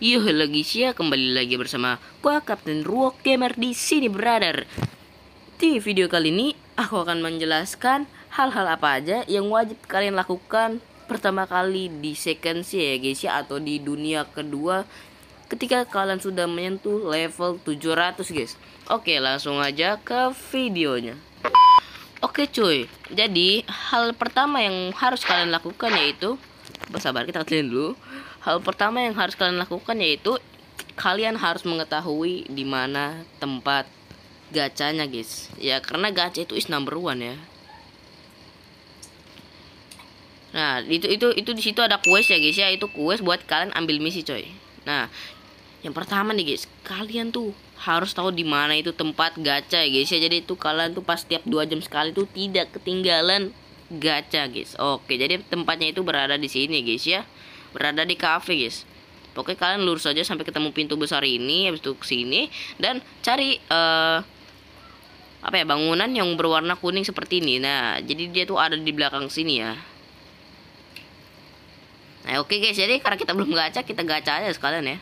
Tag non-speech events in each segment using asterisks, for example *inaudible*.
Yuh lagi ya kembali lagi bersama gua Kapten Ruok Gamer di sini brother. Di video kali ini aku akan menjelaskan hal-hal apa aja yang wajib kalian lakukan pertama kali di second sih, ya guys ya atau di dunia kedua ketika kalian sudah menyentuh level 700 guys. Oke, langsung aja ke videonya. Oke cuy, jadi hal pertama yang harus kalian lakukan yaitu bersabar kita kelihatan dulu Hal pertama yang harus kalian lakukan yaitu kalian harus mengetahui di mana tempat gacanya, guys. Ya, karena gacha itu is number one ya. Nah, itu itu itu di situ ada quest ya, guys ya. Itu quest buat kalian ambil misi, coy. Nah, yang pertama nih, guys. Kalian tuh harus tahu di mana itu tempat gacha ya, guys ya. Jadi itu kalian tuh pas setiap dua jam sekali tuh tidak ketinggalan gacha, guys. Oke, jadi tempatnya itu berada di sini, guys ya berada di kafe guys Oke kalian lurus aja sampai ketemu pintu besar ini habis itu ke sini dan cari uh, apa ya bangunan yang berwarna kuning seperti ini. Nah, jadi dia tuh ada di belakang sini ya. Nah, oke guys, jadi karena kita belum gacha, kita gacha aja sekalian ya.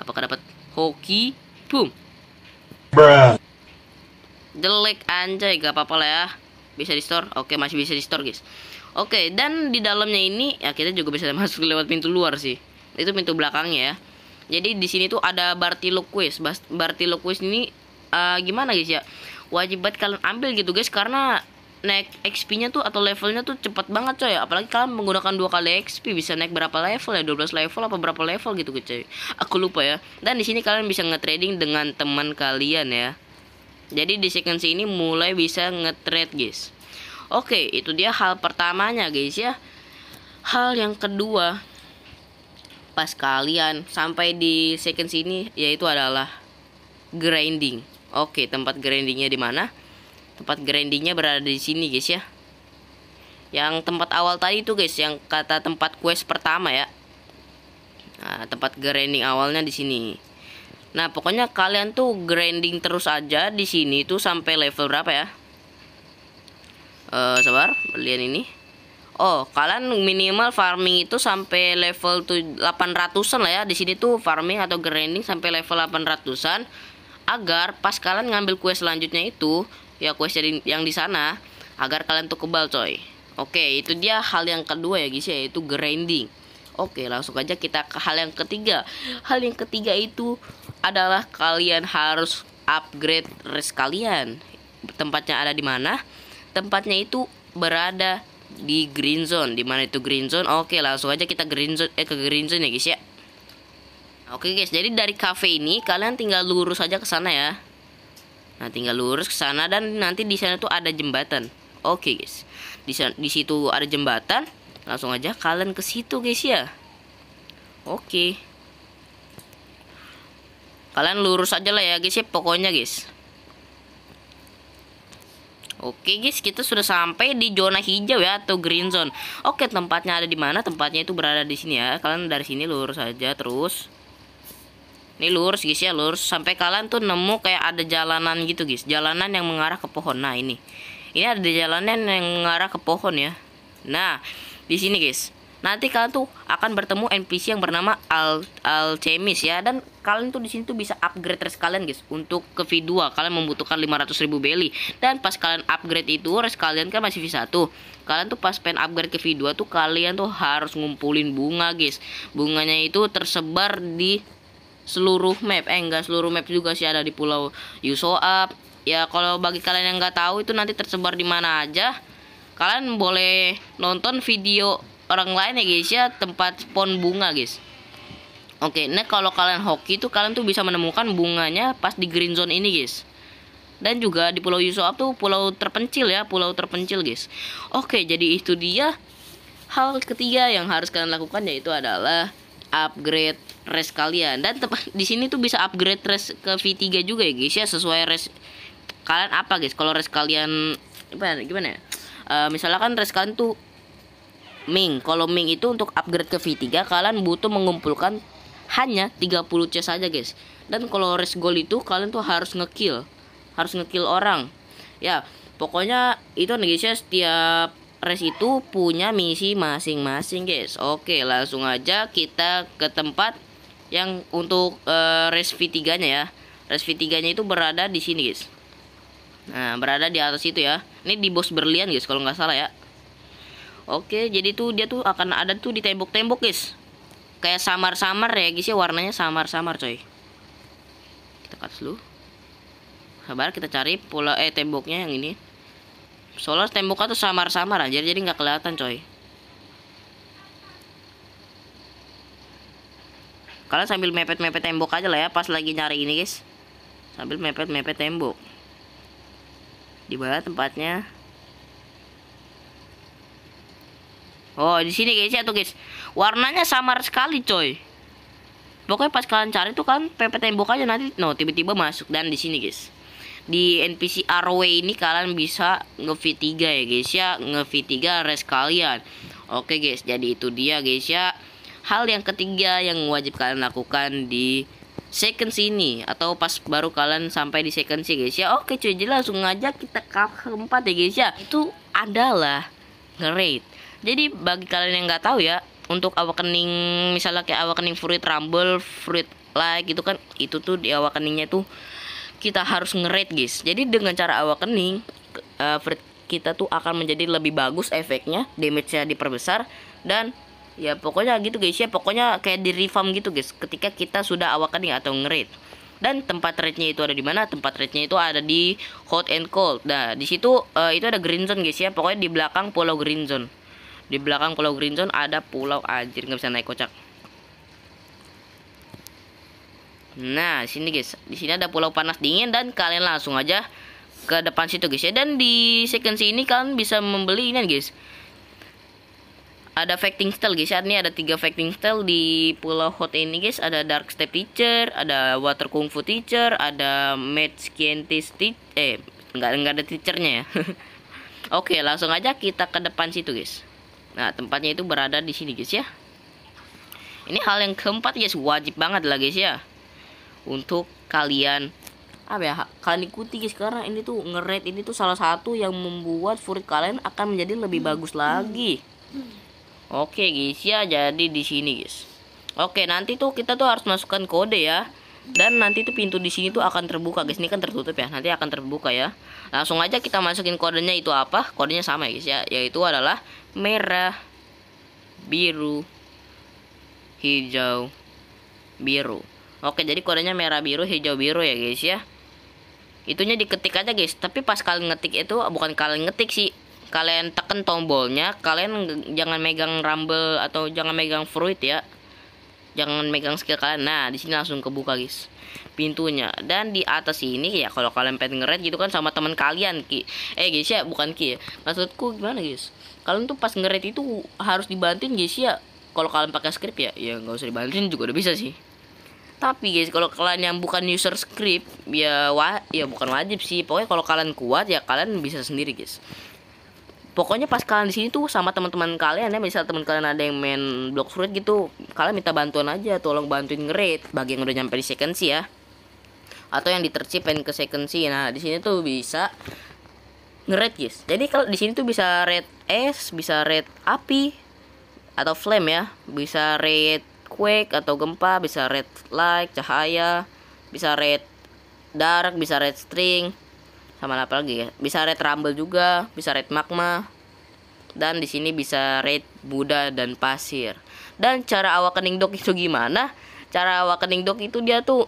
Apakah dapat hoki? Boom. Jelek anjay, gak apa-apa lah ya. Bisa di store. Oke, masih bisa di store, guys. Oke, dan di dalamnya ini ya kita juga bisa masuk lewat pintu luar sih. Itu pintu belakangnya ya. Jadi di sini tuh ada Bartilo Bartilokuis ini uh, gimana guys ya? Wajib banget kalian ambil gitu guys karena naik XP-nya tuh atau levelnya tuh cepat banget coy. Apalagi kalian menggunakan dua kali XP bisa naik berapa level ya? 12 level apa berapa level gitu guys. coy. Aku lupa ya. Dan di sini kalian bisa nge-trading dengan teman kalian ya. Jadi di sequence ini mulai bisa nge-trade guys. Oke, itu dia hal pertamanya, guys ya. Hal yang kedua, pas kalian sampai di second sini yaitu adalah grinding. Oke, tempat grindingnya di mana? Tempat grindingnya berada di sini, guys ya. Yang tempat awal tadi itu, guys, yang kata tempat quest pertama ya. Nah, tempat grinding awalnya di sini. Nah, pokoknya kalian tuh grinding terus aja di sini tuh sampai level berapa ya? uh, sabar belian ini oh kalian minimal farming itu sampai level 800an lah ya di sini tuh farming atau grinding sampai level 800an agar pas kalian ngambil quest selanjutnya itu ya quest yang di sana agar kalian tuh kebal coy oke itu dia hal yang kedua ya guys ya itu grinding oke langsung aja kita ke hal yang ketiga hal yang ketiga itu adalah kalian harus upgrade res kalian tempatnya ada di mana tempatnya itu berada di green zone. Di mana itu green zone? Oke, langsung aja kita green zone eh ke green zone ya, guys ya. Oke, guys. Jadi dari cafe ini kalian tinggal lurus aja ke sana ya. Nah, tinggal lurus ke sana dan nanti di sana tuh ada jembatan. Oke, guys. Di di situ ada jembatan. Langsung aja kalian ke situ, guys ya. Oke. Kalian lurus aja lah ya, guys ya. Pokoknya, guys Oke guys, kita sudah sampai di zona hijau ya atau green zone. Oke, tempatnya ada di mana? Tempatnya itu berada di sini ya. Kalian dari sini lurus saja terus. Ini lurus guys ya, lurus sampai kalian tuh nemu kayak ada jalanan gitu guys. Jalanan yang mengarah ke pohon. Nah, ini. Ini ada jalanan yang mengarah ke pohon ya. Nah, di sini guys nanti kalian tuh akan bertemu NPC yang bernama Al Alchemist ya dan kalian tuh di sini tuh bisa upgrade res kalian guys untuk ke V2 kalian membutuhkan 500.000 beli dan pas kalian upgrade itu res kalian kan masih V1 kalian tuh pas pen upgrade ke V2 tuh kalian tuh harus ngumpulin bunga guys bunganya itu tersebar di seluruh map eh enggak seluruh map juga sih ada di pulau Yusoap ya kalau bagi kalian yang nggak tahu itu nanti tersebar di mana aja kalian boleh nonton video orang lain ya guys ya tempat pon bunga guys oke okay, nah kalau kalian hoki tuh kalian tuh bisa menemukan bunganya pas di green zone ini guys dan juga di Pulau Yusoap tuh pulau terpencil ya pulau terpencil guys oke jadi itu dia hal ketiga yang harus kalian lakukan yaitu adalah upgrade res kalian dan *laughs* di sini tuh bisa upgrade res ke V3 juga ya guys ya sesuai res kalian apa guys kalau res kalian gimana gimana ya? uh, misalkan res kalian tuh Ming. Kalau Ming itu untuk upgrade ke V3 kalian butuh mengumpulkan hanya 30 C saja, guys. Dan kalau res gold itu kalian tuh harus ngekill. Harus ngekill orang. Ya, pokoknya itu nih guys ya setiap res itu punya misi masing-masing, guys. Oke, langsung aja kita ke tempat yang untuk uh, eh, race V3-nya ya. Res V3-nya itu berada di sini, guys. Nah, berada di atas itu ya. Ini di bos berlian, guys, kalau nggak salah ya. Oke, jadi tuh dia tuh akan ada tuh di tembok-tembok, guys. Kayak samar-samar ya, guys ya, warnanya samar-samar, coy. Kita cut dulu. Sabar, kita cari pola eh temboknya yang ini. Soalnya temboknya tuh samar-samar aja, jadi nggak kelihatan, coy. Kalian sambil mepet-mepet tembok aja lah ya pas lagi nyari ini, guys. Sambil mepet-mepet tembok. Di bawah tempatnya Oh, di sini guys ya tuh guys. Warnanya samar sekali, coy. Pokoknya pas kalian cari tuh kan PP tembok aja nanti no tiba-tiba masuk dan di sini guys. Di NPC RW ini kalian bisa nge-V3 ya guys ya, nge-V3 res kalian. Oke guys, jadi itu dia guys ya. Hal yang ketiga yang wajib kalian lakukan di second sini atau pas baru kalian sampai di second sih guys ya. Oke cuy, jadi langsung aja kita ke keempat ya guys ya. Itu adalah nge raid jadi bagi kalian yang nggak tahu ya untuk awakening misalnya kayak awakening fruit rumble fruit like gitu kan itu tuh di awakeningnya tuh kita harus ngerate guys jadi dengan cara awakening uh, fruit kita tuh akan menjadi lebih bagus efeknya damage-nya diperbesar dan ya pokoknya gitu guys ya pokoknya kayak di reform gitu guys ketika kita sudah awakening atau ngerate dan tempat rate-nya itu ada di mana tempat rate-nya itu ada di hot and cold nah di situ uh, itu ada green zone guys ya pokoknya di belakang pulau green zone di belakang pulau green zone ada pulau anjir nggak bisa naik kocak nah sini guys di sini ada pulau panas dingin dan kalian langsung aja ke depan situ guys ya dan di sequence ini kalian bisa membeli ini guys ada fighting style guys ya ini ada tiga fighting style di pulau hot ini guys ada dark step teacher ada water kung fu teacher ada mad scientist teacher eh nggak nggak ada teachernya ya *laughs* oke langsung aja kita ke depan situ guys Nah, tempatnya itu berada di sini, guys ya. Ini hal yang keempat, guys, wajib banget lah, guys ya. Untuk kalian apa ya kalian ikuti guys karena ini tuh ngeret ini tuh salah satu yang membuat furit kalian akan menjadi lebih bagus lagi oke guys ya jadi di sini guys oke nanti tuh kita tuh harus masukkan kode ya dan nanti tuh pintu di sini tuh akan terbuka guys ini kan tertutup ya nanti akan terbuka ya langsung aja kita masukin kodenya itu apa kodenya sama ya guys ya yaitu adalah merah biru hijau biru oke jadi kodenya merah biru hijau biru ya guys ya itunya diketik aja guys tapi pas kalian ngetik itu bukan kalian ngetik sih kalian tekan tombolnya kalian jangan megang rumble atau jangan megang fruit ya jangan megang skill kalian nah di sini langsung kebuka guys pintunya dan di atas ini ya kalau kalian pengen ngeret gitu kan sama teman kalian ki eh guys ya bukan ki ya. maksudku gimana guys kalian tuh pas ngeret itu harus dibantuin guys ya kalau kalian pakai script ya ya nggak usah dibantuin juga udah bisa sih tapi guys kalau kalian yang bukan user script ya wah ya bukan wajib sih pokoknya kalau kalian kuat ya kalian bisa sendiri guys pokoknya pas kalian di sini tuh sama teman-teman kalian ya misal teman kalian ada yang main block fruit gitu kalian minta bantuan aja tolong bantuin ngerate bagi yang udah nyampe di second sih ya atau yang ditercip pengen ke second sih nah di sini tuh bisa ngerate guys jadi kalau di sini tuh bisa red es bisa red api atau flame ya bisa red quake atau gempa bisa red light cahaya bisa red dark bisa red string sama apa lagi ya bisa red rumble juga bisa red magma dan di sini bisa red Buddha dan pasir dan cara awakening dog itu gimana cara awakening dog itu dia tuh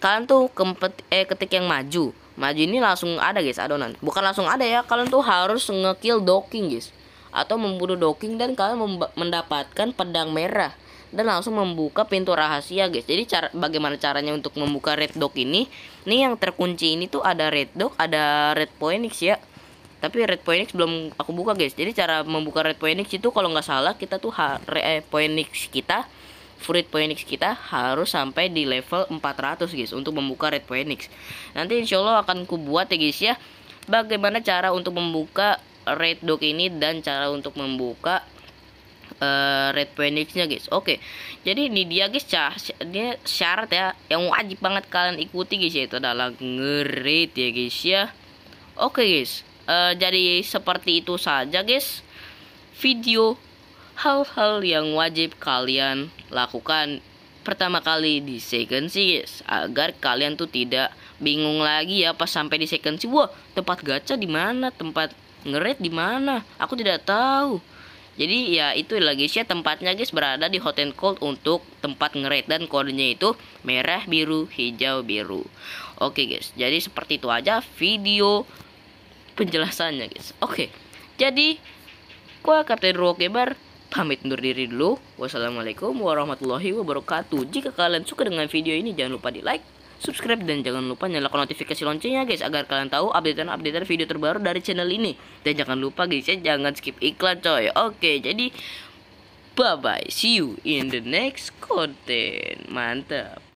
kalian tuh kempet, eh ketik yang maju maju ini langsung ada guys adonan bukan langsung ada ya kalian tuh harus ngekill docking guys atau membunuh docking dan kalian mendapatkan pedang merah dan langsung membuka pintu rahasia guys jadi cara bagaimana caranya untuk membuka red dog ini ini yang terkunci ini tuh ada red dog ada red phoenix ya tapi red phoenix belum aku buka guys jadi cara membuka red phoenix itu kalau nggak salah kita tuh red eh, phoenix kita Fruit Phoenix kita harus sampai di level 400 guys untuk membuka Red Phoenix. Nanti insya Allah akan kubuat ya guys ya. Bagaimana cara untuk membuka Red Dog ini dan cara untuk membuka uh, red phoenixnya guys oke okay. jadi ini dia guys Cah, dia syarat ya yang wajib banget kalian ikuti guys ya itu adalah ngerit ya guys ya oke okay, guys uh, jadi seperti itu saja guys video hal-hal yang wajib kalian lakukan pertama kali di second sih guys agar kalian tuh tidak bingung lagi ya pas sampai di second sih wah tempat gacha di mana tempat ngeret di mana aku tidak tahu jadi ya itu lagi sih tempatnya guys berada di hot and cold untuk tempat ngeret dan kodenya itu merah biru hijau biru oke guys jadi seperti itu aja video penjelasannya guys oke jadi gua Kapten Rokebar pamit undur diri dulu. Wassalamualaikum warahmatullahi wabarakatuh. Jika kalian suka dengan video ini, jangan lupa di like, subscribe dan jangan lupa nyalakan notifikasi loncengnya guys agar kalian tahu updatean-updatean video terbaru dari channel ini. Dan jangan lupa guys ya jangan skip iklan coy. Oke, jadi bye bye. See you in the next content. Mantap.